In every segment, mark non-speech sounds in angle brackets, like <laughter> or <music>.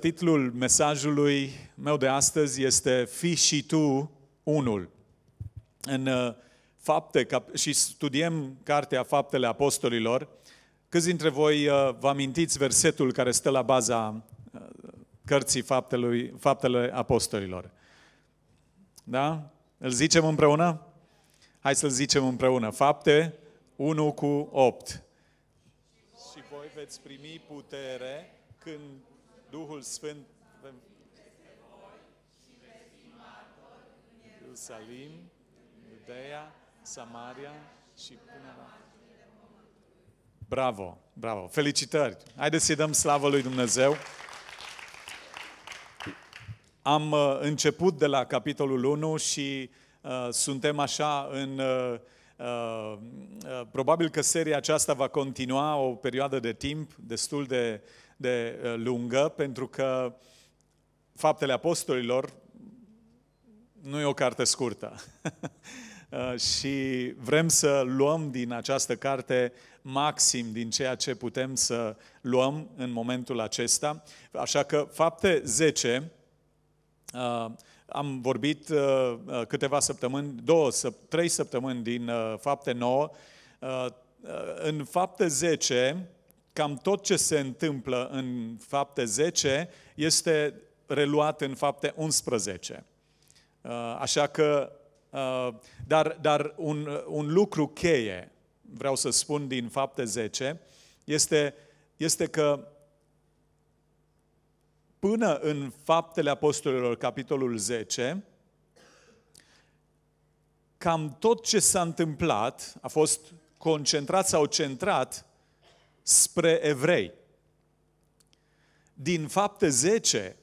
Titlul mesajului meu de astăzi este Fi și tu unul. În uh, fapte și studiem cartea Faptele Apostolilor, câți dintre voi uh, vă amintiți versetul care stă la baza uh, cărții faptelui, Faptele Apostolilor? Da? Îl zicem împreună? Hai să-l zicem împreună. Fapte 1 cu 8. Și voi veți primi putere când Duhul Sfânt Ierusalim, Iudeea, Samaria și până la... Bravo, bravo. Felicitări. Haideți să-i dăm slavă lui Dumnezeu. Am uh, început de la capitolul 1 și uh, suntem așa în... Uh, uh, uh, probabil că seria aceasta va continua o perioadă de timp destul de de uh, lungă, pentru că Faptele Apostolilor nu e o carte scurtă. <laughs> Uh, și vrem să luăm din această carte maxim din ceea ce putem să luăm în momentul acesta. Așa că fapte 10, uh, am vorbit câteva săptămâni, două, trei săptămâni din fapte 9. În fapte 10, cam tot ce se întâmplă în fapte 10 este reluat în fapte 11. Uh, așa că, uh, dar, dar un, un lucru cheie, vreau să spun din fapte 10, este, este că până în faptele apostolilor, capitolul 10, cam tot ce s-a întâmplat a fost concentrat sau centrat spre evrei. Din fapte 10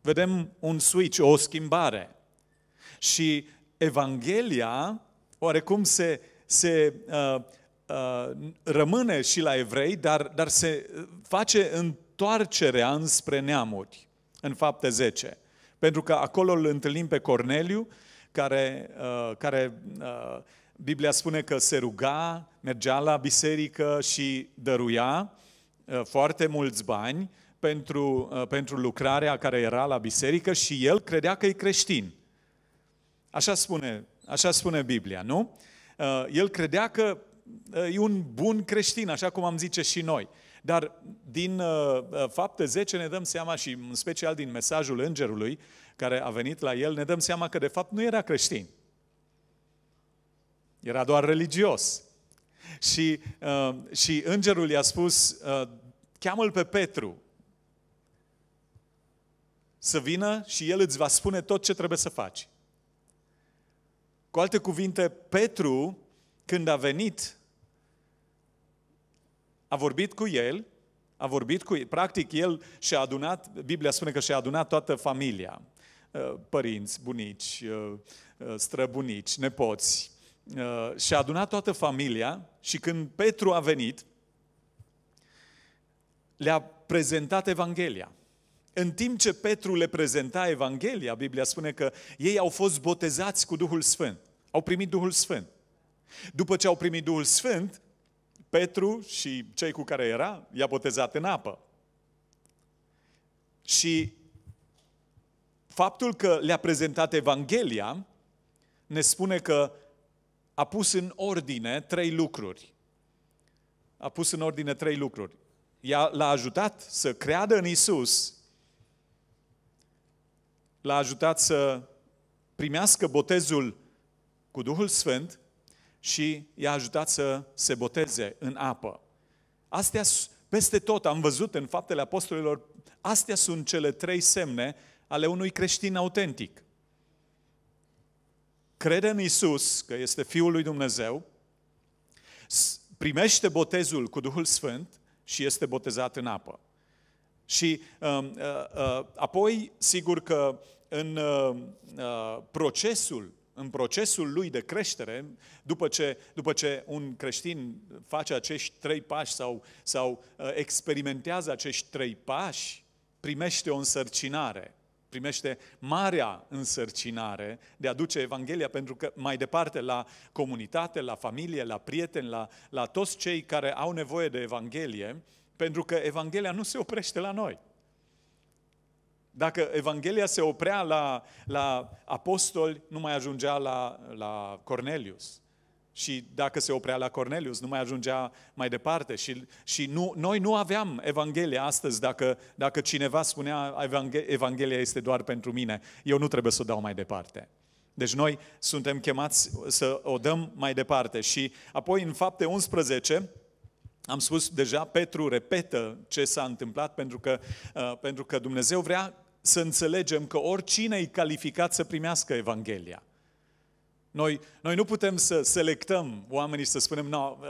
vedem un switch, o schimbare. Și Evanghelia oarecum se, se uh, uh, rămâne și la evrei, dar, dar se uh, face întoarcerea înspre neamuri, în fapte 10. Pentru că acolo îl întâlnim pe Corneliu, care, uh, care uh, Biblia spune că se ruga, mergea la biserică și dăruia uh, foarte mulți bani pentru, uh, pentru lucrarea care era la biserică și el credea că e creștin. Așa spune, așa spune Biblia, nu? Uh, el credea că e un bun creștin, așa cum am zice și noi. Dar din fapte 10 ne dăm seama și în special din mesajul îngerului care a venit la el, ne dăm seama că de fapt nu era creștin. Era doar religios. Și, uh, și îngerul i-a spus, uh, cheamă-l pe Petru să vină și el îți va spune tot ce trebuie să faci. Cu alte cuvinte, Petru, când a venit, a vorbit cu el, a vorbit cu el, practic el și-a adunat, Biblia spune că și-a adunat toată familia, uh, părinți, bunici, uh, uh, străbunici, nepoți, Uh, și-a adunat toată familia și când Petru a venit, le-a prezentat Evanghelia. În timp ce Petru le prezenta Evanghelia, Biblia spune că ei au fost botezați cu Duhul Sfânt. Au primit Duhul Sfânt. După ce au primit Duhul Sfânt, Petru și cei cu care era, i-a botezat în apă. Și faptul că le-a prezentat Evanghelia ne spune că a pus în ordine trei lucruri. A pus în ordine trei lucruri. Ea l-a ajutat să creadă în Isus, l-a ajutat să primească botezul cu Duhul Sfânt și i-a ajutat să se boteze în apă. Astea peste tot am văzut în faptele apostolilor, astea sunt cele trei semne ale unui creștin autentic crede în Isus, că este Fiul lui Dumnezeu, primește botezul cu Duhul Sfânt și este botezat în apă. Și uh, uh, uh, apoi, sigur că în uh, uh, procesul în procesul lui de creștere, după ce, după ce un creștin face acești trei pași sau, sau uh, experimentează acești trei pași, primește o însărcinare primește marea însărcinare de a duce Evanghelia pentru că mai departe la comunitate, la familie, la prieteni, la, la toți cei care au nevoie de Evanghelie, pentru că Evanghelia nu se oprește la noi. Dacă Evanghelia se oprea la, la apostoli, nu mai ajungea la, la Cornelius. Și dacă se oprea la Cornelius, nu mai ajungea mai departe. Și, și nu, noi nu aveam Evanghelia astăzi dacă, dacă cineva spunea Evanghelia este doar pentru mine. Eu nu trebuie să o dau mai departe. Deci noi suntem chemați să o dăm mai departe. Și apoi în fapte 11, am spus deja, Petru repetă ce s-a întâmplat pentru că, uh, pentru că Dumnezeu vrea să înțelegem că oricine e calificat să primească Evanghelia. Noi, noi nu putem să selectăm oamenii și să spunem, no, uh,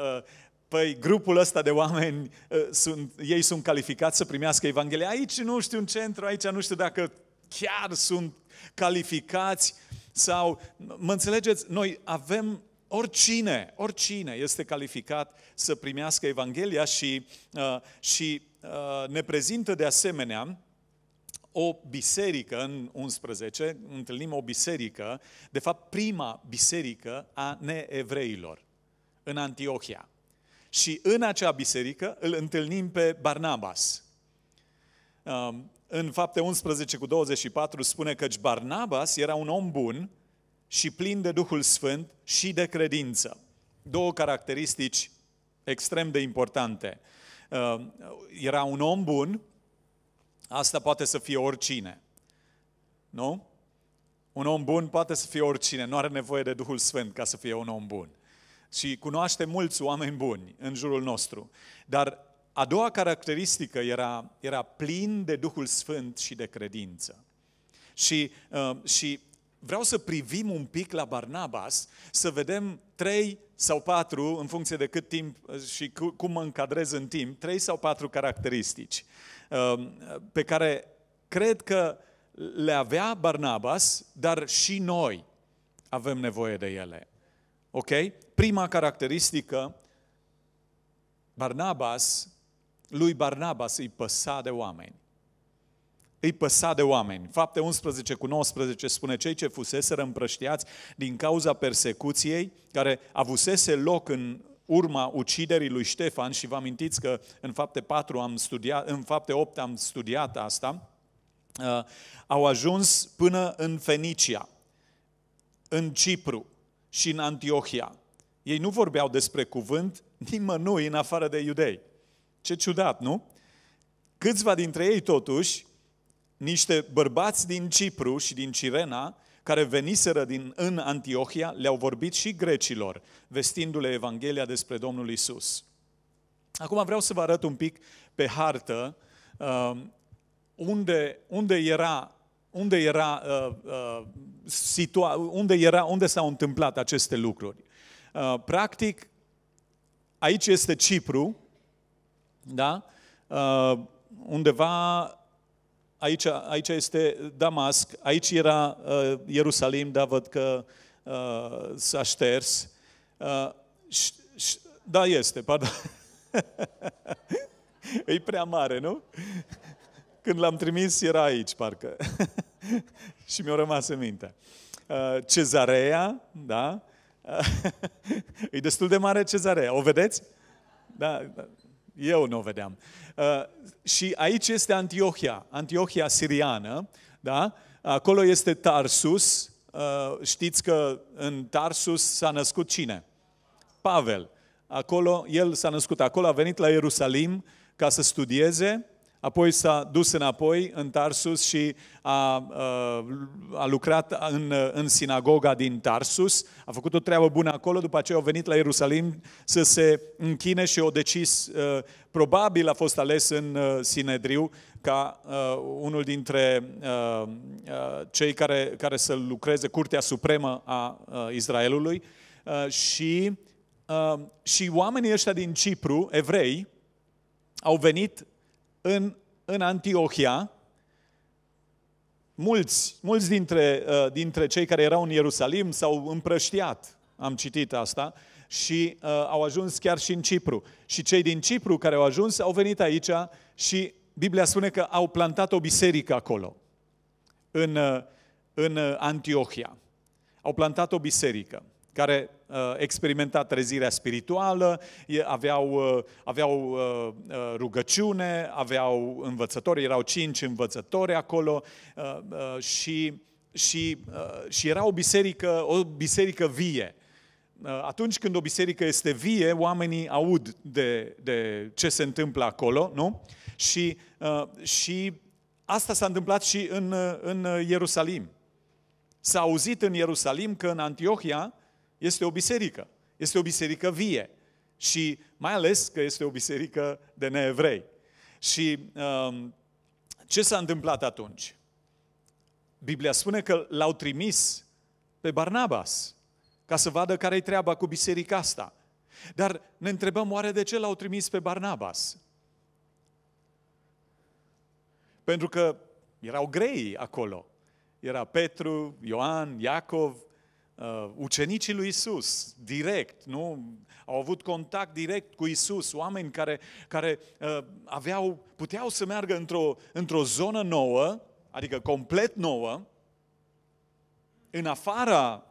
păi grupul ăsta de oameni, uh, sunt, ei sunt calificați să primească Evanghelia. Aici nu știu în centru, aici nu știu dacă chiar sunt calificați sau, mă înțelegeți, noi avem oricine, oricine este calificat să primească Evanghelia și, uh, și ne prezintă de asemenea o biserică în 11, întâlnim o biserică, de fapt prima biserică a neevreilor în Antiohia. Și în acea biserică îl întâlnim pe Barnabas. Um, în fapte 11 cu 24 spune că Barnabas era un om bun și plin de Duhul Sfânt și de credință. Două caracteristici extrem de importante. Um, era un om bun Asta poate să fie oricine. Nu? Un om bun poate să fie oricine, nu are nevoie de Duhul Sfânt ca să fie un om bun. Și cunoaște mulți oameni buni în jurul nostru. Dar a doua caracteristică era, era plin de Duhul Sfânt și de credință. Și, uh, și vreau să privim un pic la Barnabas, să vedem trei sau patru, în funcție de cât timp uh, și cum mă încadrez în timp, trei sau patru caracteristici uh, pe care cred că le avea Barnabas, dar și noi avem nevoie de ele. Ok? Prima caracteristică, Barnabas, lui Barnabas îi păsa de oameni îi păsa de oameni. Fapte 11 cu 19 spune cei ce fuseseră împrăștiați din cauza persecuției care avusese loc în urma uciderii lui Ștefan și vă amintiți că în fapte 4 am studiat, în fapte 8 am studiat asta, uh, au ajuns până în Fenicia, în Cipru și în Antiohia. Ei nu vorbeau despre cuvânt nimănui în afară de iudei. Ce ciudat, nu? Câțiva dintre ei totuși niște bărbați din Cipru și din Cirena, care veniseră din, în Antiohia, le-au vorbit și grecilor, vestindu-le Evanghelia despre Domnul Isus. Acum vreau să vă arăt un pic pe hartă um, unde, unde era unde era, uh, uh, situa- unde era, unde s-au întâmplat aceste lucruri. Uh, practic, aici este Cipru, da? undeva aici, aici este Damasc, aici era uh, Ierusalim, dar văd că uh, s-a șters. Uh, ș, ș, da, este, pardon. <laughs> e prea mare, nu? Când l-am trimis, era aici, parcă. <laughs> și mi-a rămas în minte. Uh, cezarea, da? <laughs> e destul de mare cezarea. O vedeți? Da, da. Eu nu o vedeam. Uh, și aici este Antiohia, Antiohia siriană, da? Acolo este Tarsus. Uh, știți că în Tarsus s-a născut cine? Pavel. Acolo, el s-a născut acolo, a venit la Ierusalim ca să studieze Apoi s-a dus înapoi în Tarsus și a, a, a lucrat în, în sinagoga din Tarsus. A făcut o treabă bună acolo, după aceea au venit la Ierusalim să se închine și o decis, ă, probabil a fost ales în ă, Sinedriu ca ă, unul dintre cei care, care să lucreze Curtea Supremă a Israelului. Și, și oamenii ăștia din Cipru, evrei, au venit în, în Antiohia, mulți, mulți dintre, uh, dintre cei care erau în Ierusalim s-au împrăștiat, am citit asta, și uh, au ajuns chiar și în Cipru. Și cei din Cipru care au ajuns au venit aici și Biblia spune că au plantat o biserică acolo, în, uh, în uh, Antiohia. Au plantat o biserică care Uh, experimentat trezirea spirituală, aveau, uh, aveau uh, rugăciune, aveau învățători, erau cinci învățători acolo și, și, și era o biserică, o biserică vie. Atunci când o biserică este vie, oamenii aud de, de ce se întâmplă acolo, nu? Și, și asta s-a întâmplat și în, în Ierusalim. S-a auzit în Ierusalim că în Antiohia este o biserică. Este o biserică vie. Și mai ales că este o biserică de neevrei. Și um, ce s-a întâmplat atunci? Biblia spune că l-au trimis pe Barnabas ca să vadă care-i treaba cu biserica asta. Dar ne întrebăm oare de ce l-au trimis pe Barnabas? Pentru că erau grei acolo. Era Petru, Ioan, Iacov, uh, ucenicii lui Isus, direct, nu? Au avut contact direct cu Isus, oameni care, care uh, aveau, puteau să meargă într-o, într-o zonă nouă, adică complet nouă, în afara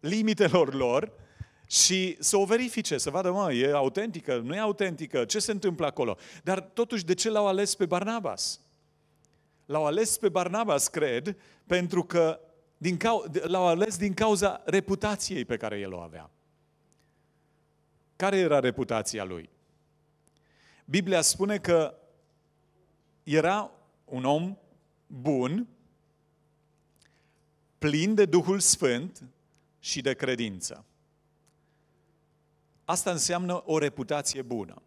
limitelor lor și să o verifice, să vadă, mă, e autentică, nu e autentică, ce se întâmplă acolo. Dar totuși, de ce l-au ales pe Barnabas? L-au ales pe Barnabas, cred, pentru că din cau- l-au ales din cauza reputației pe care el o avea. Care era reputația lui? Biblia spune că era un om bun, plin de Duhul Sfânt și de credință. Asta înseamnă o reputație bună.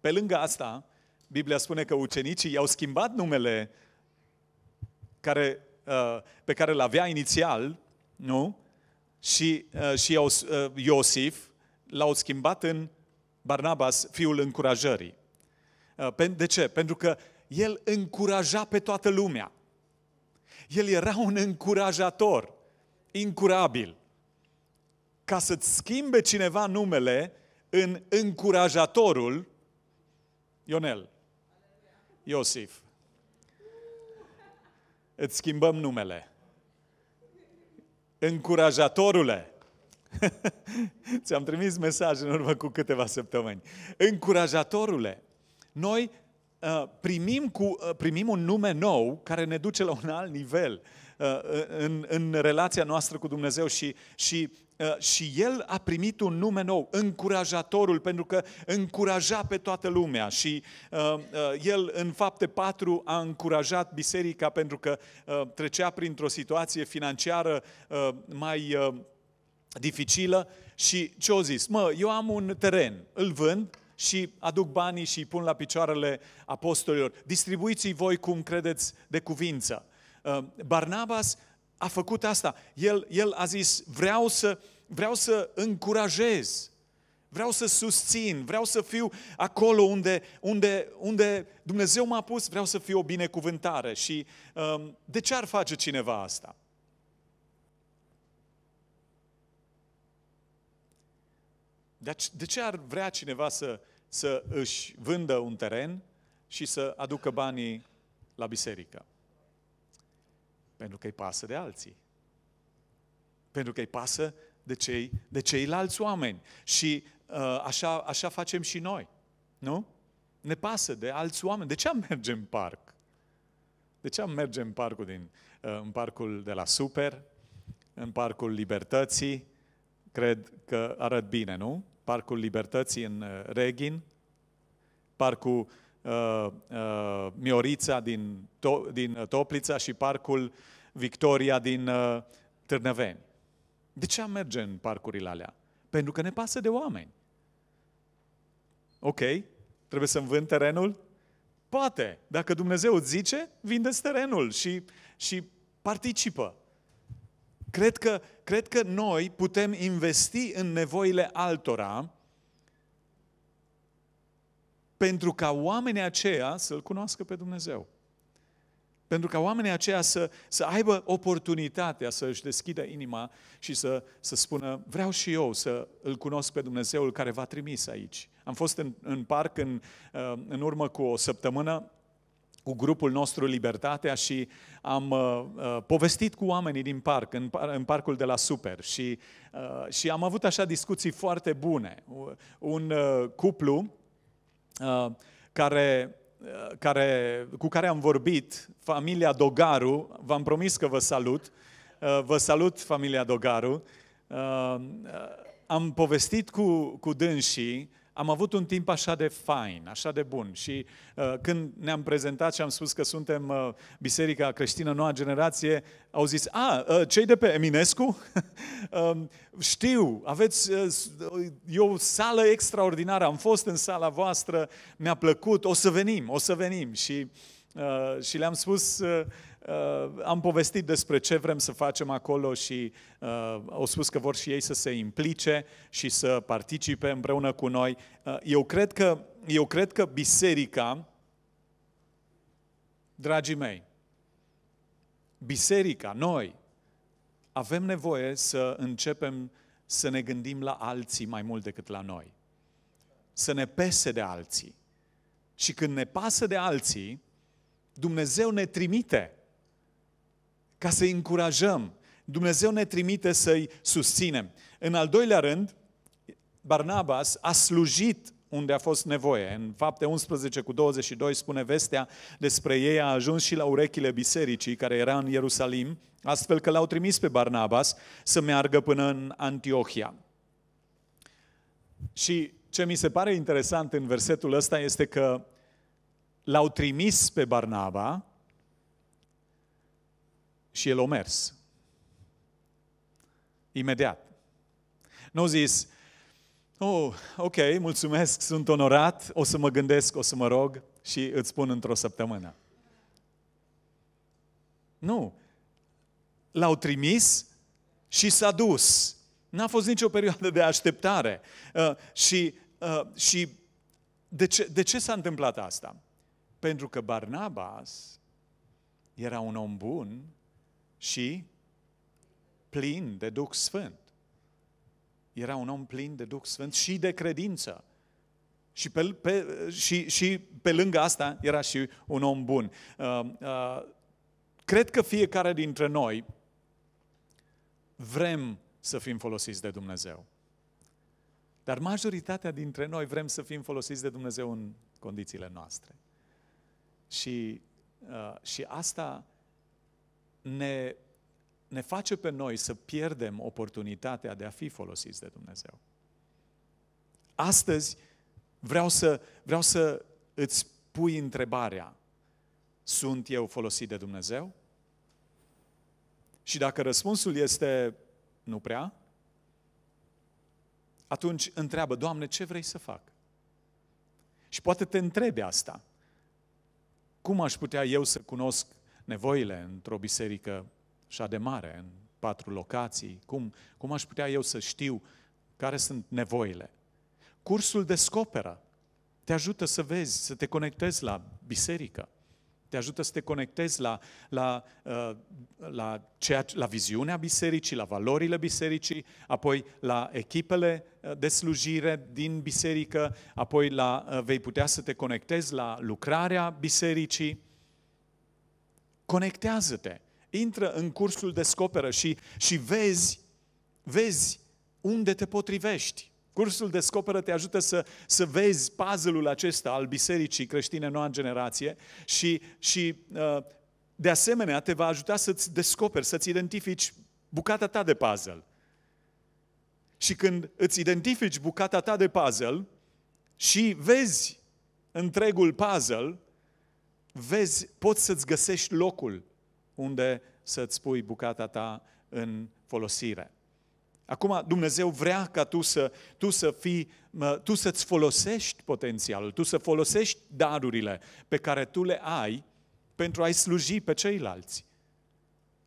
Pe lângă asta, Biblia spune că ucenicii i-au schimbat numele care Uh, pe care îl avea inițial, nu? Și, uh, și uh, Iosif l-au schimbat în Barnabas, fiul încurajării. De ce? Pentru că el încuraja pe toată lumea. El era un încurajator, incurabil. Ca să-ți schimbe cineva numele în încurajatorul, Ionel, Iosif, îți schimbăm numele. Încurajatorule. <laughs> Ți-am trimis mesaj în urmă cu câteva săptămâni. Încurajatorule, noi uh, primim, cu, uh, primim un nume nou care ne duce la un alt nivel uh, în, în relația noastră cu Dumnezeu și, și Uh, și el a primit un nume nou, încurajatorul, pentru că încuraja pe toată lumea și uh, uh, el în fapte 4 a încurajat biserica pentru că trecea printr-o situație financiară mai dificilă și ce au zis? Mă, eu am un teren, îl vând, și aduc banii și îi pun la picioarele apostolilor. Distribuiți-i voi cum credeți de cuvință. Barnabas a făcut asta. El, el a zis, vreau să vreau să încurajez, vreau să susțin, vreau să fiu acolo unde, unde, unde Dumnezeu m-a pus, vreau să fiu o binecuvântare. Și um, de ce ar face cineva asta? De ce ar vrea cineva să, să își vândă un teren și să aducă banii la biserică? Pentru că îi pasă de alții. Pentru că îi pasă de, cei, de ceilalți oameni. Și uh, așa, așa facem și noi. Nu? Ne pasă de alți oameni. De ce am merge în parc? De ce am merge în parcul, din, uh, în parcul de la Super, în parcul Libertății? Cred că arăt bine, nu? Parcul Libertății în uh, Reghin, parcul uh, uh, Miorița din, to- din uh, Toplița și parcul Victoria din uh, Târnăveni. De ce am merge în parcurile alea? Pentru că ne pasă de oameni. Ok, trebuie să-mi vând terenul? Poate. Dacă Dumnezeu îți zice, vindeți terenul și, și participă. Cred că, cred că noi putem investi în nevoile altora pentru ca oamenii aceia să-L cunoască pe Dumnezeu pentru ca oamenii aceia să, să aibă oportunitatea să își deschidă inima și să, să spună, vreau și eu să îl cunosc pe Dumnezeul care v-a trimis aici. Am fost în, în parc în, uh, în urmă cu o săptămână cu grupul nostru Libertatea și am uh, uh, povestit cu oamenii din parc, în, par, în parcul de la Super și, uh, și am avut așa discuții foarte bune. Un uh, cuplu uh, care care, cu care am vorbit, familia Dogaru, v-am promis că vă salut, uh, vă salut familia Dogaru, uh, uh, am povestit cu, cu dânsii am avut un timp așa de fain, așa de bun și uh, când ne-am prezentat și am spus că suntem uh, Biserica Creștină Noua Generație, au zis, a, uh, cei de pe Eminescu? uh, <laughs> știu, aveți, uh, uh, e o sală extraordinară, am fost în sala voastră, mi-a plăcut, o să venim, o să venim și, uh, și le-am spus... Uh, Uh, am povestit despre ce vrem să facem acolo și uh, au spus că vor și ei să se implice și să participe împreună cu noi. Uh, eu, cred că, eu cred că biserica, dragii mei, biserica, noi, avem nevoie să începem să ne gândim la alții mai mult decât la noi. Să ne pese de alții. Și când ne pasă de alții, Dumnezeu ne trimite ca să încurajăm. Dumnezeu ne trimite să-i susținem. În al doilea rând, Barnabas a slujit unde a fost nevoie. În fapte 11 cu 22 spune vestea despre ei a ajuns și la urechile bisericii care era în Ierusalim, astfel că l-au trimis pe Barnabas să meargă până în Antiohia. Și ce mi se pare interesant în versetul ăsta este că l-au trimis pe Barnaba și el o mers. Imediat. Nu zis, oh, ok, mulțumesc, sunt onorat, o să mă gândesc, o să mă rog și îți spun într-o săptămână. Nu. L-au trimis și s-a dus. N-a fost nicio perioadă de așteptare. Uh, și uh, și de, ce, de ce s-a întâmplat asta? Pentru că Barnabas era un om bun și plin de Duh Sfânt. Era un om plin de Duh Sfânt și de credință. Și pe, pe, și, și pe lângă asta era și un om bun. Uh, uh, cred că fiecare dintre noi vrem să fim folosiți de Dumnezeu. Dar majoritatea dintre noi vrem să fim folosiți de Dumnezeu în condițiile noastre. Și, uh, și asta ne, ne face pe noi să pierdem oportunitatea de a fi folosiți de Dumnezeu. Astăzi vreau să, vreau să îți pui întrebarea, sunt eu folosit de Dumnezeu? Și dacă răspunsul este nu prea, atunci întreabă, Doamne, ce vrei să fac? Și poate te întrebi asta. Cum aș putea eu să cunosc nevoile într-o biserică așa de mare, în patru locații? Cum, cum aș putea eu să știu care sunt nevoile? Cursul descoperă. Te ajută să vezi, să te conectezi la biserică. Te ajută să te conectezi la, la, uh, la, ceea, la viziunea bisericii, la valorile bisericii, apoi la echipele uh, de slujire din biserică, apoi la, uh, vei putea să te conectezi la lucrarea bisericii. Conectează-te. Intră în cursul Descoperă și, și vezi, vezi unde te potrivești. Cursul Descoperă te ajută să, să vezi puzzle-ul acesta al Bisericii Creștine Noua Generație și, și uh, de asemenea te va ajuta să-ți descoperi, să-ți identifici bucata ta de puzzle. Și când îți identifici bucata ta de puzzle și vezi întregul puzzle, vezi, poți să-ți găsești locul unde să-ți pui bucata ta în folosire. Acum Dumnezeu vrea ca tu să, tu să fii, tu să-ți folosești potențialul, tu să folosești darurile pe care tu le ai pentru a-i sluji pe ceilalți.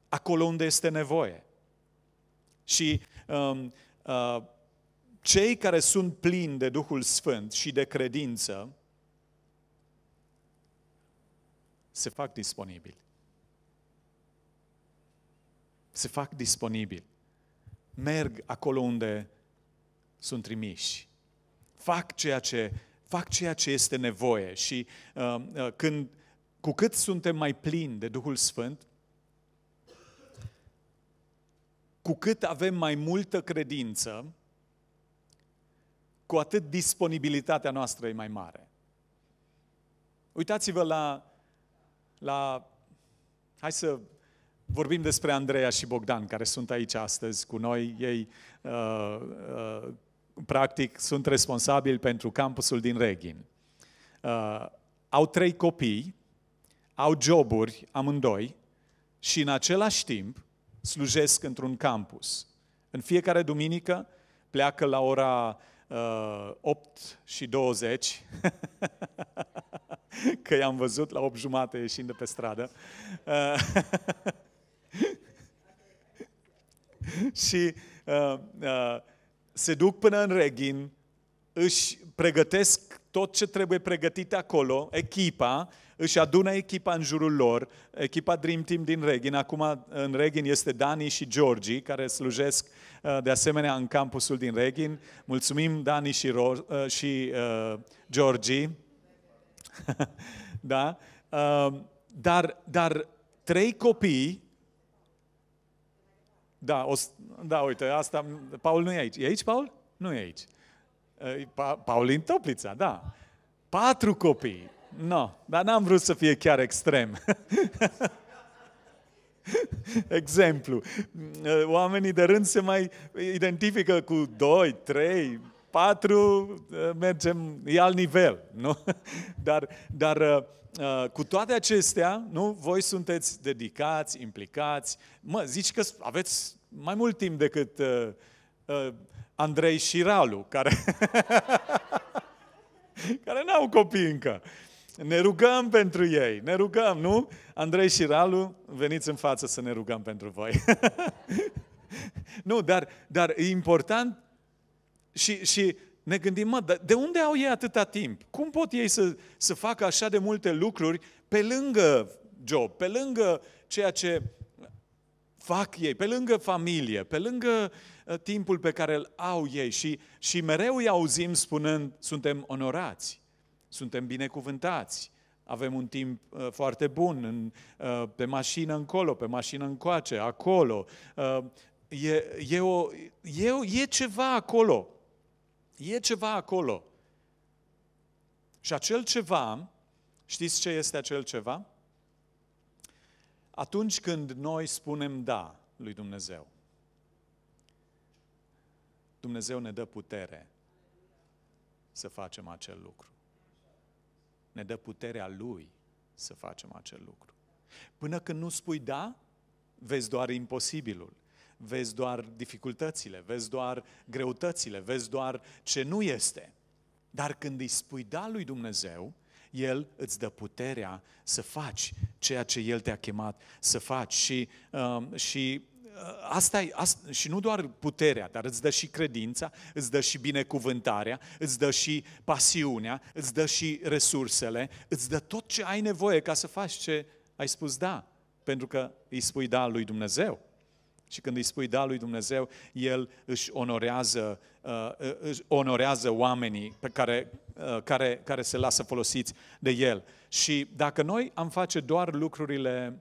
Acolo unde este nevoie. Și um, uh, cei care sunt plini de Duhul Sfânt și de credință, se fac disponibili. Se fac disponibili. Merg acolo unde sunt trimiși. Fac ceea ce, fac ceea ce este nevoie și uh, uh, când, cu cât suntem mai plini de Duhul Sfânt, cu cât avem mai multă credință, cu atât disponibilitatea noastră e mai mare. Uitați-vă la la... Hai să vorbim despre Andreea și Bogdan, care sunt aici astăzi cu noi. Ei, uh, uh, practic, sunt responsabili pentru campusul din Reghin. Uh, au trei copii, au joburi amândoi și în același timp slujesc într-un campus. În fiecare duminică pleacă la ora uh, 8 și 20 <laughs> <laughs> că i-am văzut la 8 jumate ieșind de pe stradă. <laughs> și uh, uh, se duc până în Reghin, își pregătesc tot ce trebuie pregătit acolo, echipa, își adună echipa în jurul lor, echipa Dream Team din Reghin, acum în Reghin este Dani și Georgi, care slujesc uh, de asemenea în campusul din Reghin. Mulțumim Dani și, Ro- și uh, Georgi <laughs> da? Ehm, dar, dar trei copii, da, o, da, uite, asta, Paul nu e aici. E aici, Paul? Nu e aici. Pa, în Toplița, da. Patru copii. No, dar n-am vrut să fie chiar extrem. <laughs> Exemplu. Oamenii de rând se mai identifică cu doi, trei, patru, eh, mergem, e alt nivel, nu? <laughs> Dar, dar eh, eh, cu toate acestea, nu? Voi sunteți dedicați, implicați. Mă, zici că aveți mai mult timp decât uh, uh, Andrei Ralu, care, <laughs> care n-au copii încă. Ne rugăm pentru ei, ne rugăm, nu? Andrei și Ralu, veniți în față să ne rugăm pentru voi. <laughs> nu, dar, dar e important și, și ne gândim, mă, de unde au ei atâta timp? Cum pot ei să, să facă așa de multe lucruri pe lângă job, pe lângă ceea ce fac ei, pe lângă familie, pe lângă ă, timpul pe care îl au ei și, și mereu îi auzim spunând, suntem onorați, suntem binecuvântați, avem un timp uh, foarte bun în, uh, pe mașină încolo, pe mașină încoace, acolo. Uh, e, e, o, e, e ceva acolo E ceva acolo. Și acel ceva, știți ce este acel ceva? Atunci când noi spunem da lui Dumnezeu, Dumnezeu ne dă putere să facem acel lucru. Ne dă puterea Lui să facem acel lucru. Până când nu spui da, vezi doar imposibilul vezi doar dificultățile, vezi doar greutățile, vezi doar ce nu este. Dar când îi spui da lui Dumnezeu, el îți dă puterea să faci ceea ce El te-a chemat să faci. Și, uh, și uh, asta e, asta, și nu doar puterea, dar îți dă și credința, îți dă și binecuvântarea, îți dă și pasiunea, îți dă și resursele, îți dă tot ce ai nevoie ca să faci ce ai spus da, pentru că îi spui da lui Dumnezeu. Și când îi spui da lui Dumnezeu, El își onorează, uh, își onorează oamenii pe care, uh, care, care se lasă folosiți de El. Și dacă noi am face doar lucrurile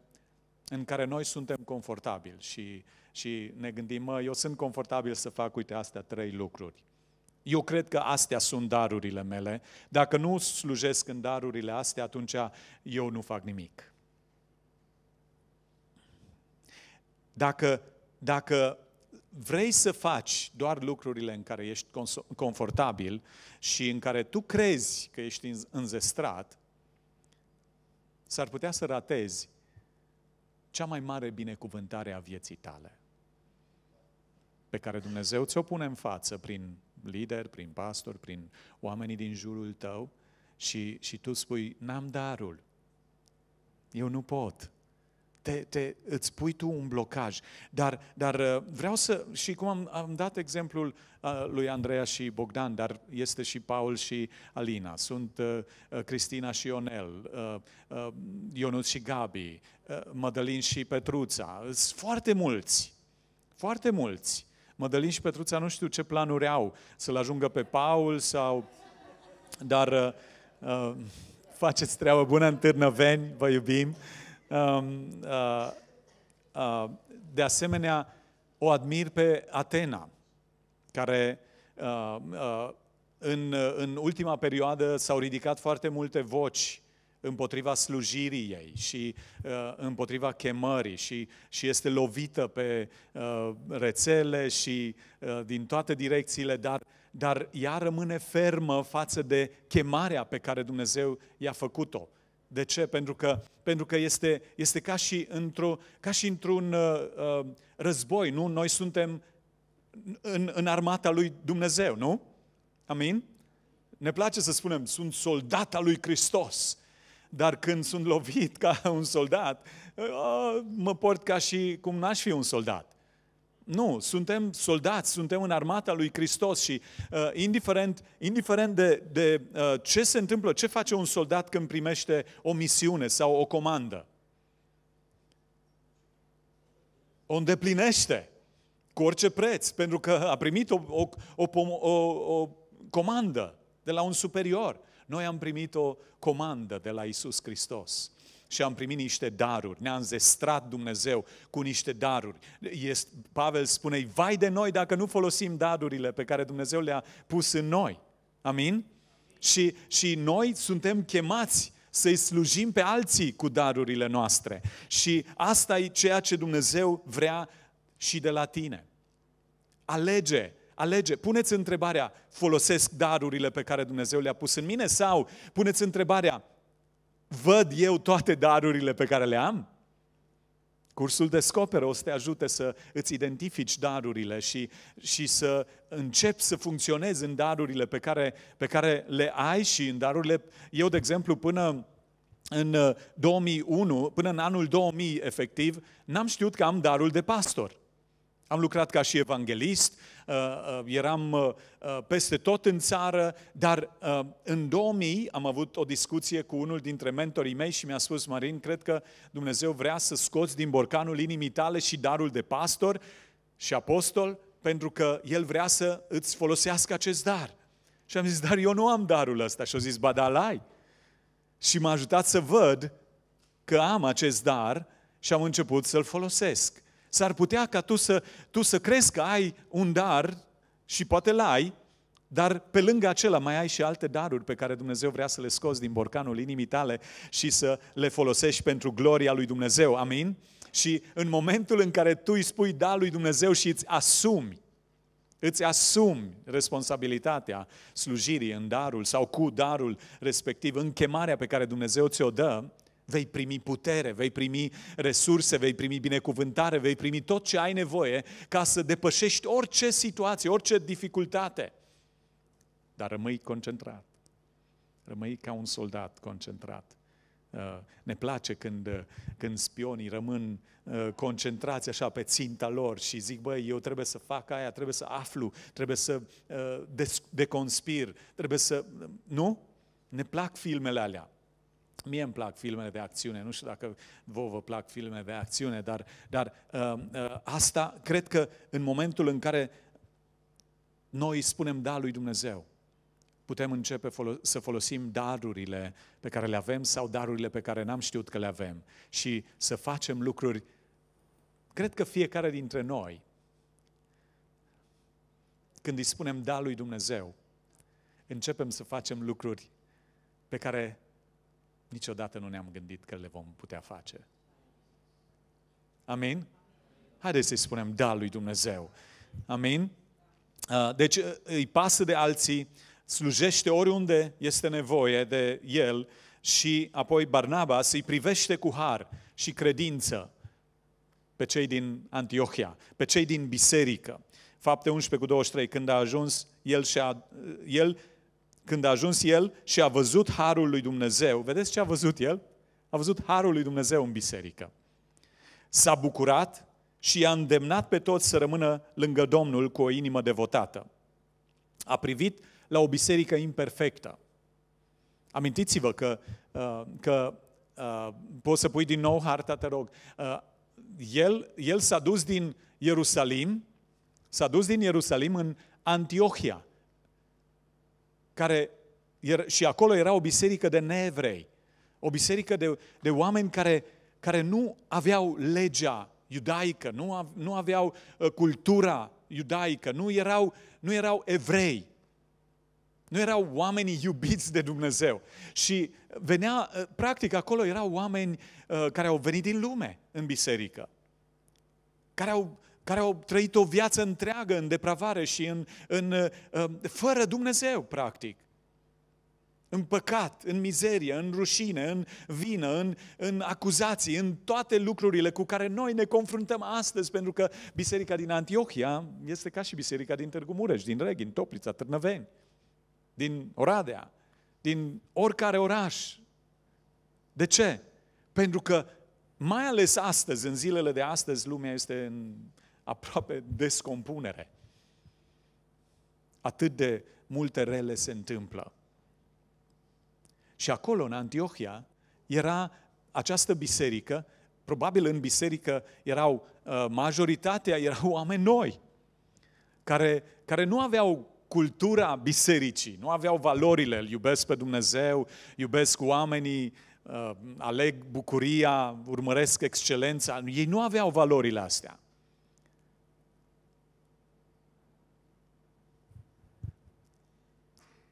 în care noi suntem confortabili și, și ne gândim, mă, eu sunt confortabil să fac, uite, astea trei lucruri. Eu cred că astea sunt darurile mele. Dacă nu slujesc în darurile astea, atunci eu nu fac nimic. Dacă dacă vrei să faci doar lucrurile în care ești confortabil și în care tu crezi că ești înzestrat, s-ar putea să ratezi cea mai mare binecuvântare a vieții tale, pe care Dumnezeu ți-o pune în față prin lideri, prin pastori, prin oamenii din jurul tău și, și tu spui, n-am darul, eu nu pot, te, te, îți pui tu un blocaj. Dar, dar uh, vreau să, și cum am, am dat exemplul uh, lui Andreea și Bogdan, dar este și Paul și Alina, sunt uh, Cristina și Ionel, Ionut și Gabi, Mădălin și Petruța, sunt foarte mulți, foarte mulți. Mădălin și Petruța nu știu ce planuri au, să-l ajungă pe Paul sau... Dar uh, faceți treabă bună în Târnăveni, vă iubim. Um, uh, uh, de asemenea, o admir pe Atena, care uh, în, în ultima perioadă s-au ridicat foarte multe voci împotriva slujirii ei și uh, împotriva chemării și, și este lovită pe uh, rețele și uh, din toate direcțiile, dar, dar ea rămâne fermă față de chemarea pe care Dumnezeu i-a făcut-o. De ce? Pentru că, pentru că este, este ca și, într-o, ca și într-un uh, uh, război, nu? Noi suntem în, în armata lui Dumnezeu, nu? Amin? Ne place să spunem, sunt al lui Hristos. Dar când sunt lovit <laughs> ca un soldat, uh, mă port ca și cum n-aș fi un soldat. Nu, suntem soldați, suntem în armata lui Hristos și uh, indiferent, indiferent de, de uh, ce se întâmplă, ce face un soldat când primește o misiune sau o comandă, o îndeplinește cu orice preț, pentru că a primit o, o, o, o, o comandă de la un superior. Noi am primit o comandă de la Isus Hristos și am primit niște daruri. Ne-a înzestrat Dumnezeu cu niște daruri. Este, Pavel spune, vai de noi dacă nu folosim darurile pe care Dumnezeu le-a pus în noi. Amin? Și, și noi suntem chemați să-i slujim pe alții cu darurile noastre. Și asta e ceea ce Dumnezeu vrea și de la tine. Alege Alege, puneți întrebarea, folosesc darurile pe care Dumnezeu le-a pus în mine sau puneți întrebarea, văd eu toate darurile pe care le am? Cursul Descoperă o să te ajute să îți identifici darurile și, și să începi să funcționezi în darurile pe care, pe care le ai și în darurile... Eu, de exemplu, până în 2001, uh, până în anul 2000, efectiv, n-am știut că am darul de pastor. Am lucrat ca și evanghelist, uh, uh, eram uh, peste tot în țară, dar în 2000 am avut o discuție cu unul dintre mentorii mei și mi-a spus, Marin, cred că Dumnezeu vrea să scoți din borcanul inimii tale și darul de pastor și apostol, pentru că El vrea să îți folosească acest dar. Și am zis, dar eu nu am darul ăsta. Și au zis, ba da, ai Și m-a ajutat să văd că am acest dar și am început să-l folosesc. S-ar putea ca tu să, tu să crezi că ai un dar și poate l-ai, dar pe lângă acela mai ai și alte daruri pe care Dumnezeu vrea să le scoți din borcanul inimii tale și să le folosești pentru gloria lui Dumnezeu. Amin? Și în momentul în care tu îi spui da lui Dumnezeu și îți asumi, îți asumi responsabilitatea slujirii în darul sau cu darul respectiv, în chemarea pe care Dumnezeu ți-o dă, Vei primi putere, vei primi resurse, vei primi binecuvântare, vei primi tot ce ai nevoie ca să depășești orice situație, orice dificultate. Dar rămâi concentrat. Rămâi ca un soldat concentrat. Uh, ne place când, uh, când spionii rămân uh, concentrați așa pe ținta lor și zic, băi, eu trebuie să fac aia, trebuie să aflu, trebuie să deconspir, trebuie să... Nu? Ne plac filmele alea. Mie îmi plac filmele de acțiune, nu știu dacă vouă vă plac filmele de acțiune, dar, dar ă, ă, asta cred că în momentul în care noi spunem da lui Dumnezeu, putem începe folo- să folosim darurile pe care le avem sau darurile pe care n-am știut că le avem și să facem lucruri. Cred că fiecare dintre noi, când îi spunem da lui Dumnezeu, începem să facem lucruri pe care niciodată nu ne-am gândit că le vom putea face. Amin? Haideți să-i spunem da lui Dumnezeu. Amin? Uh, deci uh, îi pasă de alții, slujește oriunde este nevoie de el și apoi Barnaba i privește cu har și credință pe cei din Antiohia, pe cei din biserică. Fapte 11 cu 23, când a ajuns, el, și-a, uh, el când a ajuns el și a văzut harul lui Dumnezeu, vedeți ce a văzut el? A văzut harul lui Dumnezeu în biserică. S-a bucurat și i-a îndemnat pe toți să rămână lângă Domnul cu o inimă devotată. A privit la o biserică imperfectă. Amintiți-vă că, uh, că uh, poți să pui din nou harta, te rog. Uh, el, el s-a dus din Ierusalim, s-a dus din Ierusalim în Antiohia, care și acolo era o biserică de neevrei, o biserică de, de oameni care, care nu aveau legea iudaică, nu, nu aveau uh, cultura iudaică, nu erau, nu erau evrei. Nu erau oamenii iubiți de Dumnezeu. Și venea, uh, practic, acolo erau oameni uh, care au venit din lume în biserică, care au care au trăit o viață întreagă în depravare și în, în, uh, um, fără Dumnezeu, practic. În păcat, în mizerie, în rușine, în vină, în, în acuzații, în toate lucrurile cu care noi ne confruntăm astăzi, pentru că biserica din Antiohia este ca și biserica din Târgu Mureș, din Reghin, Toplița, Târnăveni, din Oradea, din oricare oraș. De ce? Pentru că mai ales astăzi, în zilele de astăzi, lumea este în aproape descompunere. Atât de multe rele se întâmplă. Și acolo, în Antiohia, era această biserică, probabil în biserică erau, uh, majoritatea erau <laughs> oameni noi, care, care nu aveau cultura bisericii, nu aveau valorile, îl iubesc pe Dumnezeu, iubesc oamenii, uh, aleg bucuria, urmăresc excelența. Ei nu aveau valorile astea.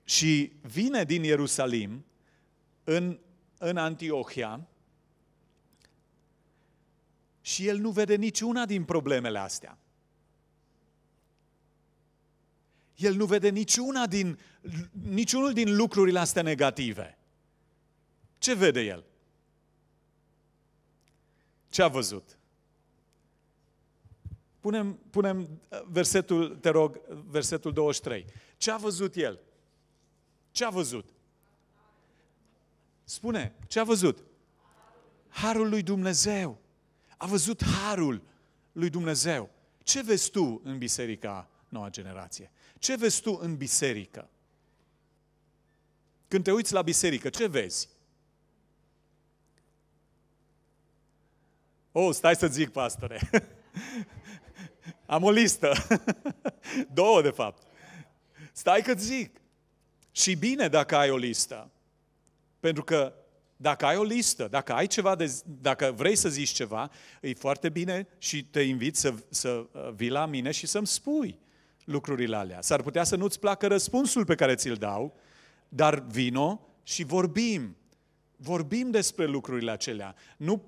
și vine din Ierusalim în, în Antiohia și el nu vede niciuna din problemele astea. El nu vede niciuna din, niciunul din lucrurile astea negative. Ce vede el? Ce a văzut? Punem, punem uh, versetul, te rog, versetul 23. Ce a văzut el? Ce a văzut? Spune, ce a văzut? Harul lui Dumnezeu. A văzut harul lui Dumnezeu. Ce vezi tu în biserica noua generație? Ce vezi tu în biserică? Când te uiți la biserică, ce vezi? Oh, stai să zic, pastore. <laughs> Am o listă. <laughs> Două, de fapt. Stai că zic. Și bine dacă ai o listă. Pentru că dacă ai o listă, dacă ai ceva de, dacă vrei să zici ceva, e foarte bine și te invit să, să uh, vii la mine și să-mi spui lucrurile alea. S-ar putea să nu-ți placă răspunsul pe care ți-l dau, dar vino și vorbim. Vorbim despre lucrurile acelea. Nu,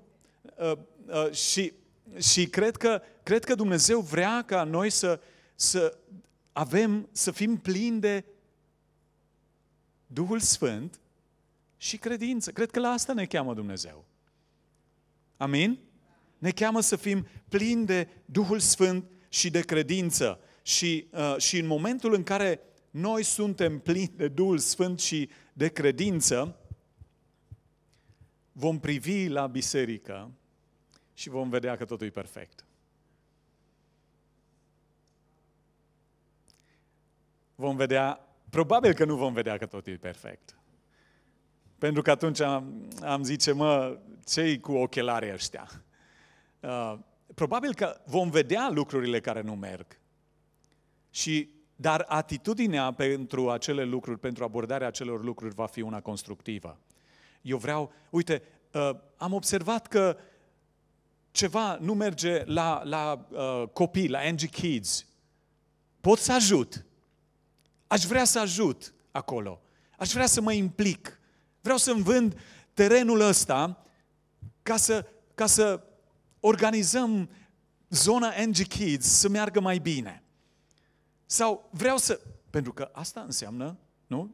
uh, uh, și și cred, că, cred că Dumnezeu vrea ca noi să, să avem, să fim plini de Duhul Sfânt și credință. Cred că la asta ne cheamă Dumnezeu. Amin? Ne cheamă să fim plini de Duhul Sfânt și de credință. Și, uh, și în momentul în care noi suntem plini de Duhul Sfânt și de credință, vom privi la biserică și vom vedea că totul e perfect. Vom vedea probabil că nu vom vedea că tot e perfect. Pentru că atunci am, am zice, mă, cei cu ochelarii ăștia? Uh, probabil că vom vedea lucrurile care nu merg. Și, dar atitudinea pentru acele lucruri, pentru abordarea acelor lucruri va fi una constructivă. Eu vreau, uite, uh, am observat că ceva nu merge la, la uh, copii, la NG Kids. Pot să ajut. Aș vrea să ajut acolo. Aș vrea să mă implic. Vreau să-mi vând terenul ăsta ca să, ca să organizăm zona NG Kids să meargă mai bine. Sau vreau să... Pentru că asta înseamnă, nu?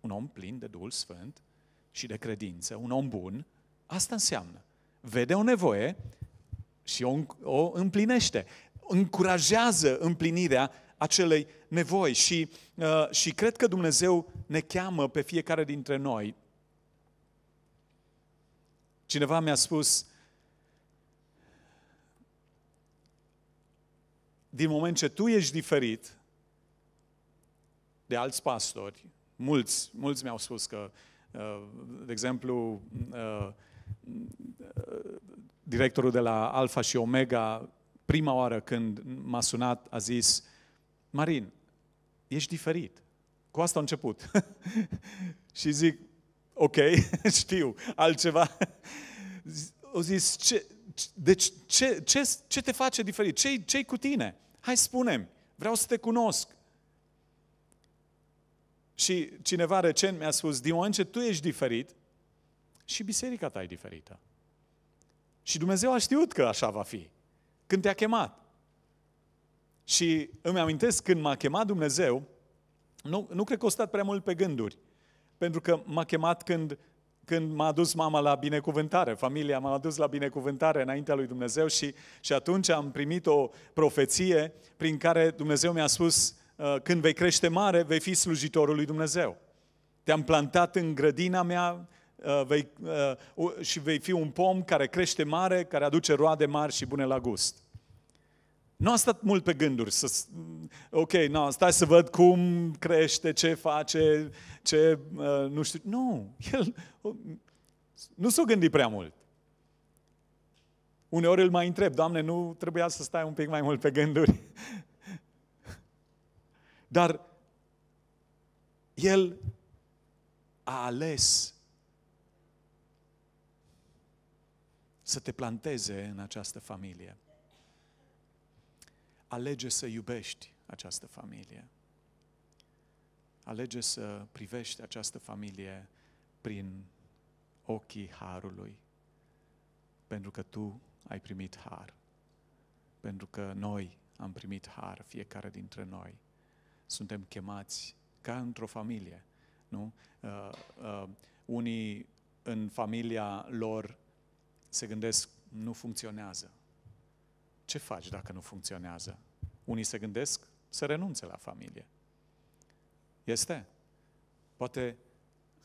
Un om plin de Duhul Sfânt și de credință, un om bun, asta înseamnă. Vede o nevoie și o, o împlinește. Încurajează împlinirea acelei nevoi și, uh, și cred că Dumnezeu ne cheamă pe fiecare dintre noi. Cineva mi-a spus, din moment ce tu ești diferit de alți pastori, mulți, mulți mi-au spus că, uh, de exemplu, uh, uh, directorul de la Alfa și Omega, prima oară când m-a sunat, a zis, Marin, ești diferit. Cu asta a început. <laughs> și zic, ok, <laughs> știu, altceva. O zis, ce, deci ce, ce, ce te face diferit? Ce-i, ce cu tine? Hai spunem, vreau să te cunosc. Și cineva recent mi-a spus, moment ce tu ești diferit și biserica ta e diferită. Și Dumnezeu a știut că așa va fi. Când te-a chemat. Și îmi amintesc când m-a chemat Dumnezeu, nu, nu cred că o stat prea mult pe gânduri, pentru că m-a chemat când, când m-a adus mama la binecuvântare, familia m-a adus la binecuvântare înaintea lui Dumnezeu și, și atunci am primit o profeție prin care Dumnezeu mi-a spus, uh, când vei crește mare, vei fi slujitorul lui Dumnezeu. Te-am plantat în grădina mea, uh, vei, uh, și vei fi un pom care crește mare, care aduce roade mari și bune la gust. Nu a stat mult pe gânduri. Să, ok, no, stai să văd cum crește, ce face, ce, uh, nu știu. Nu, el nu s a gândit prea mult. Uneori îl mai întreb, Doamne, nu trebuia să stai un pic mai mult pe gânduri? <laughs> Dar el a ales să te planteze în această familie alege să iubești această familie. Alege să privești această familie prin ochii harului, pentru că tu ai primit har, pentru că noi am primit har, fiecare dintre noi. Suntem chemați ca într-o familie, nu? Uh, uh, unii în familia lor se gândesc, nu funcționează. Ce faci dacă nu funcționează? Unii se gândesc să renunțe la familie. Este. Poate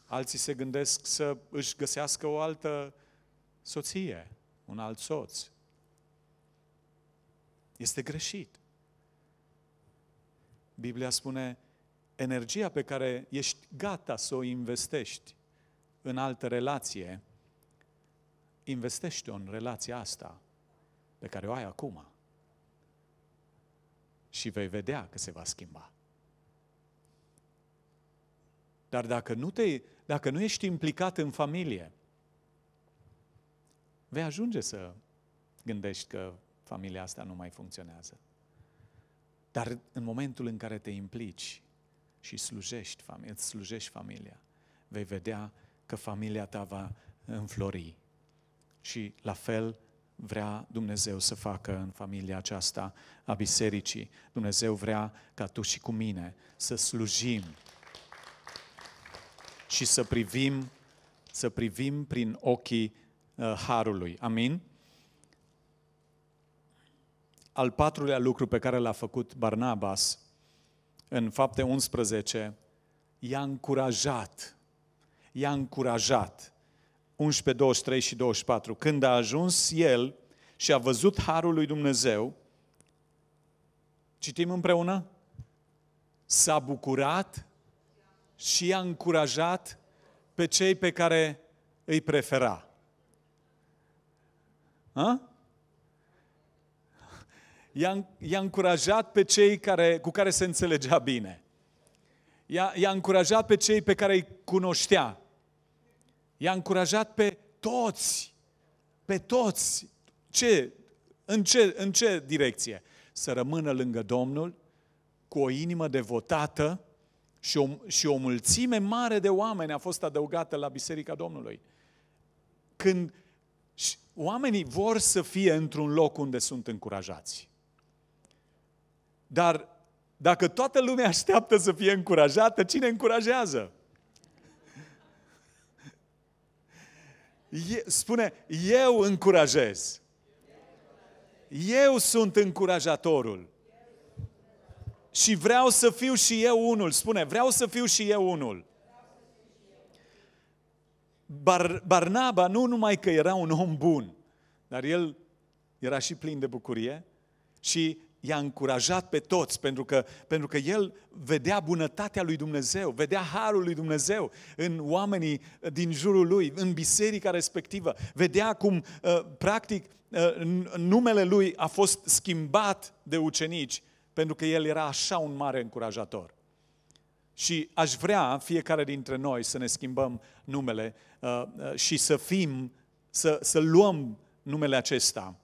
alții se gândesc să își găsească o altă soție, un alt soț. Este greșit. Biblia spune, energia pe care ești gata să o investești în altă relație, investește-o în relația asta pe care o ai acum și vei vedea că se va schimba. Dar dacă nu, te, dacă nu ești implicat în familie, vei ajunge să gândești că familia asta nu mai funcționează. Dar în momentul în care te implici și slujești, îți slujești familia, vei vedea că familia ta va înflori. Și la fel vrea Dumnezeu să facă în familia aceasta a bisericii. Dumnezeu vrea ca tu și cu mine să slujim și să privim, să privim prin ochii uh, harului. Amin? Al patrulea lucru pe care l-a făcut Barnabas în fapte 11, i-a încurajat. I-a încurajat 11, 23 și 24. Când a ajuns el și a văzut harul lui Dumnezeu, citim împreună? S-a bucurat și a încurajat pe cei pe care îi prefera. A? I-a, i-a încurajat pe cei care, cu care se înțelegea bine. I-a, i-a încurajat pe cei pe care îi cunoștea i-a încurajat pe toți, pe toți. Ce? În, ce, în ce direcție? Să rămână lângă Domnul cu o inimă devotată și o, și o mulțime mare de oameni a fost adăugată la Biserica Domnului. Când oamenii vor să fie într-un loc unde sunt încurajați. Dar dacă toată lumea așteaptă să fie încurajată, cine încurajează? spune, eu încurajez. Eu sunt încurajatorul. Și vreau să fiu și eu unul. Spune, vreau să fiu și eu unul. Bar- Barnaba nu numai că era un om bun, dar el era și plin de bucurie și i-a încurajat pe toți, pentru că, pentru că el vedea bunătatea lui Dumnezeu, vedea harul lui Dumnezeu în oamenii din jurul lui, în biserica respectivă, vedea cum, uh, practic, uh, numele lui a fost schimbat de ucenici, pentru că el era așa un mare încurajator. Și aș vrea fiecare dintre noi să ne schimbăm numele uh, și să fim, să, să luăm numele acesta,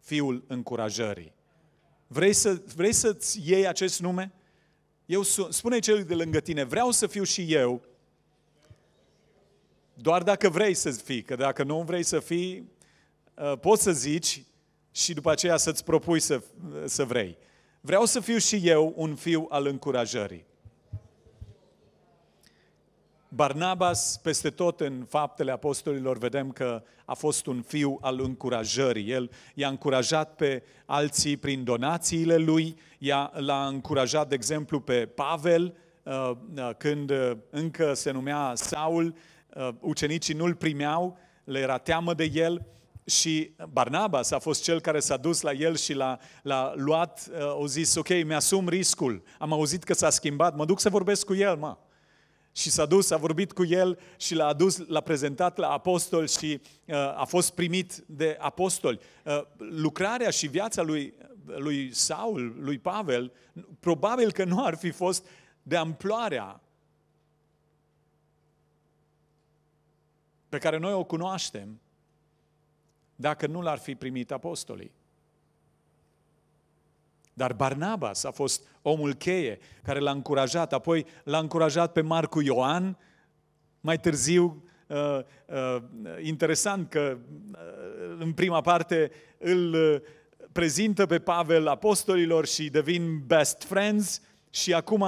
Fiul Încurajării. Vrei, să, vrei să-ți iei acest nume? Eu spune celui de lângă tine, vreau să fiu și eu, doar dacă vrei să fii, că dacă nu vrei să fii, uh, poți să zici și după aceea să-ți propui să, să vrei. Vreau să fiu și eu un fiu al încurajării. Barnabas, peste tot în faptele apostolilor, vedem că a fost un fiu al încurajării. El i-a încurajat pe alții prin donațiile lui, i-a, l-a încurajat, de exemplu, pe Pavel, uh, uh, când uh, încă se numea Saul, ucenicii nu-l primeau, le era teamă de el și Barnabas a fost cel care s-a dus la el și l-a, l-a luat, a zis, ok, mi-asum riscul, am auzit că s-a schimbat, mă duc să vorbesc cu el, mă. Și s-a dus, a vorbit cu el și l-a adus, l-a prezentat la apostol și uh, a fost primit de apostoli. Uh, lucrarea și viața lui, uh, lui Saul, lui Pavel, probabil că nu ar fi fost de amploarea pe care noi o cunoaștem dacă nu l-ar fi primit apostolii. Dar Barnabas a fost omul cheie care l-a încurajat, apoi l-a încurajat pe Marcu Ioan, mai târziu uh, uh, interesant că uh, în prima parte îl prezintă pe Pavel apostolilor și devin best friends și acum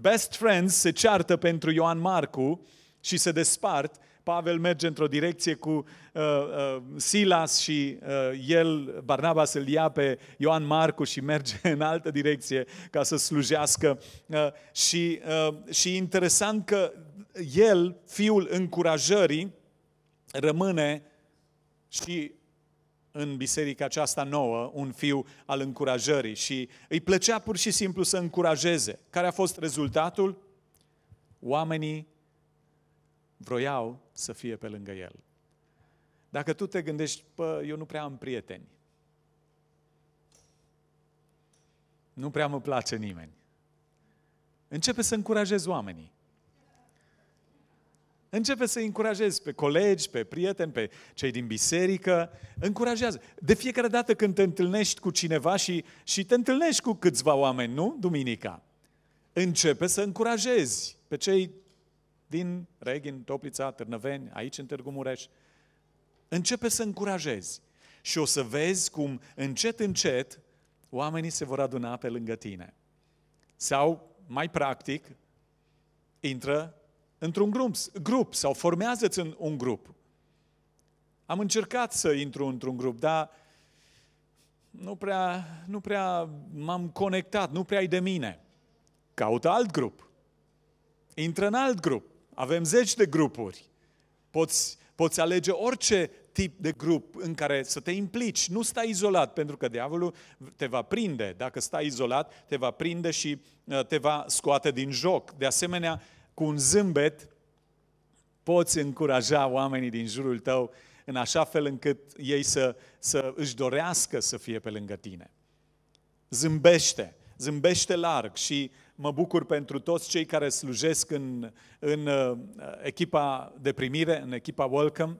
best friends se ceartă pentru Ioan Marcu și se despart Pavel merge într-o direcție cu uh, uh, Silas și uh, el, Barnaba, să-l ia pe Ioan Marcu și merge <laughs> în altă direcție ca să slujească. Uh, și, uh, și interesant că el, fiul încurajării, rămâne și în biserica aceasta nouă, un fiu al încurajării și îi plăcea pur și simplu să încurajeze. Care a fost rezultatul? Oamenii vroiau să fie pe lângă el. Dacă tu te gândești, pă, eu nu prea am prieteni. Nu prea mă place nimeni. Începe să încurajezi oamenii. Începe să încurajezi pe colegi, pe prieteni, pe cei din biserică. Încurajează. De fiecare dată când te întâlnești cu cineva și, și te întâlnești cu câțiva oameni, nu? Duminica. Începe să încurajezi pe cei din Reghin, Toplița, Târnăveni, aici în Târgu Mureș. Începe să încurajezi și o să vezi cum încet, încet oamenii se vor aduna pe lângă tine. Sau, mai practic, intră într-un grup, grup sau formează-ți în un grup. Am încercat să intru într-un grup, dar nu prea, nu prea m-am conectat, nu prea ai de mine. Caută alt grup. Intră în alt grup. Avem zeci de grupuri. Poți, poți alege orice tip de grup în care să te implici. Nu stai izolat, pentru că diavolul te va prinde. Dacă stai izolat, te va prinde și uh, te va scoate din joc. De asemenea, cu un zâmbet poți încuraja oamenii din jurul tău în așa fel încât ei să, să își dorească să fie pe lângă tine. Zâmbește, zâmbește larg și Mă bucur pentru toți cei care slujesc în, în uh, echipa de primire, în echipa Welcome,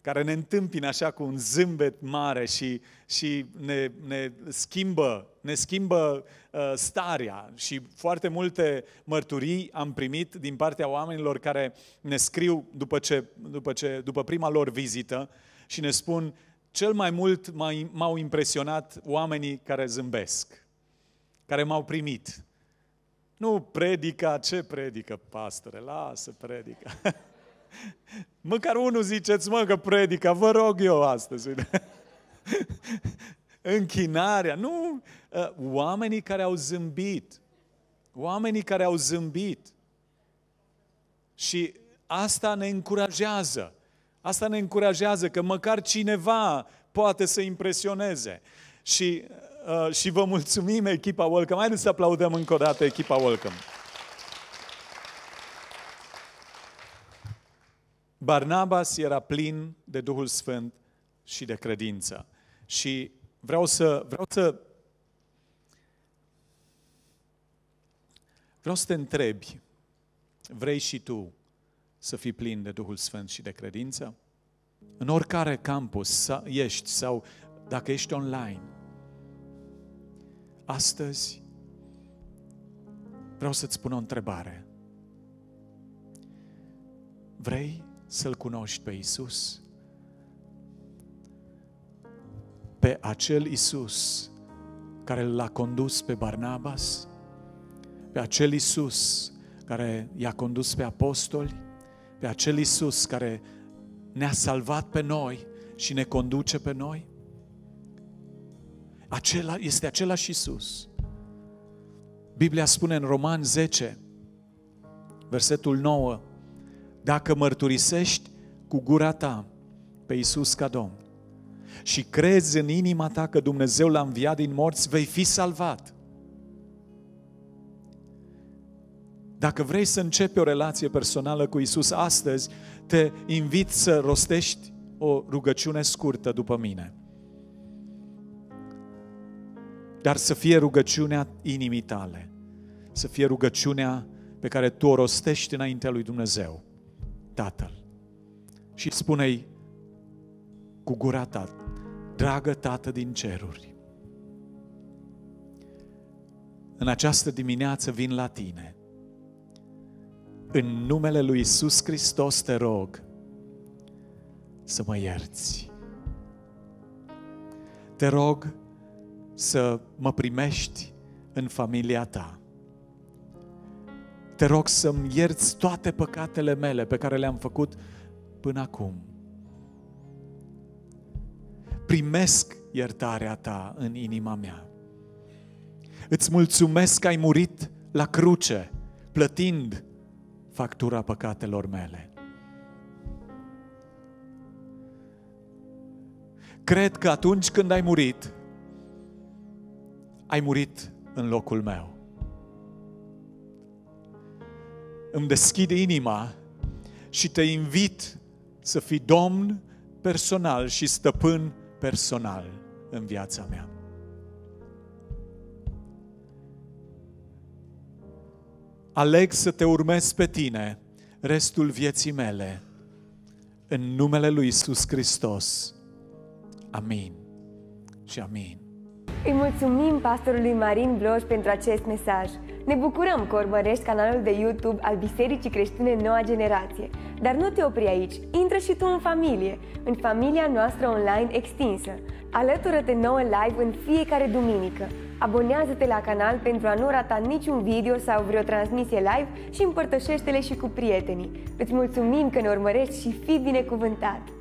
care ne întâmpină așa cu un zâmbet mare și, și ne, ne schimbă, ne schimbă uh, starea. Și foarte multe mărturii am primit din partea oamenilor care ne scriu după, ce, după, ce, după prima lor vizită și ne spun cel mai mult m-au impresionat oamenii care zâmbesc, care m-au primit, nu predica, ce predică, pastore? Lasă predica. <laughs> Măcar unul ziceți, mă, că predica, vă rog eu astăzi. <laughs> Închinarea, nu, ă, oamenii care au zâmbit, oamenii care au zâmbit. Și asta ne încurajează. Asta ne încurajează că măcar cineva poate să impresioneze. Și Uh, și vă mulțumim echipa Welcome. Haideți să aplaudăm încă o dată echipa Welcome. Barnabas era plin de Duhul Sfânt și de credință. Și vreau să, vreau să, vreau să te întrebi, vrei și tu să fii plin de Duhul Sfânt și de credință? În oricare campus ești sau dacă ești online, Astăzi vreau să-ți pun o întrebare. Vrei să-L cunoști pe Isus? Pe acel Isus care l-a condus pe Barnabas? Pe acel Isus care i-a condus pe apostoli? Pe acel Isus care ne-a salvat pe noi și ne conduce pe noi? Acela, este același Isus. Biblia spune în Roman 10, versetul 9, dacă mărturisești cu gura ta pe Isus ca Domn și crezi în inima ta că Dumnezeu l-a înviat din morți, vei fi salvat. Dacă vrei să începi o relație personală cu Isus astăzi, te invit să rostești o rugăciune scurtă după mine dar să fie rugăciunea inimii tale, să fie rugăciunea pe care tu o rostești înaintea lui Dumnezeu, Tatăl. Și spune-i cu gura ta, dragă Tată din ceruri, în această dimineață vin la tine. În numele lui Isus Hristos te rog să mă ierți. Te rog să mă primești în familia ta. Te rog să-mi ierți toate păcatele mele pe care le-am făcut până acum. Primesc iertarea ta în inima mea. Îți mulțumesc că ai murit la cruce, plătind factura păcatelor mele. Cred că atunci când ai murit, ai murit în locul meu. Îmi deschid inima și te invit să fii domn personal și stăpân personal în viața mea. Aleg să te urmez pe tine restul vieții mele. În numele lui Isus Hristos. Amin și amin. Îi mulțumim pastorului Marin Bloș pentru acest mesaj. Ne bucurăm că urmărești canalul de YouTube al Bisericii Creștine Noua Generație. Dar nu te opri aici, intră și tu în familie, în familia noastră online extinsă. Alătură-te nouă live în fiecare duminică. Abonează-te la canal pentru a nu rata niciun video sau vreo transmisie live și împărtășește-le și cu prietenii. Îți mulțumim că ne urmărești și fii binecuvântat!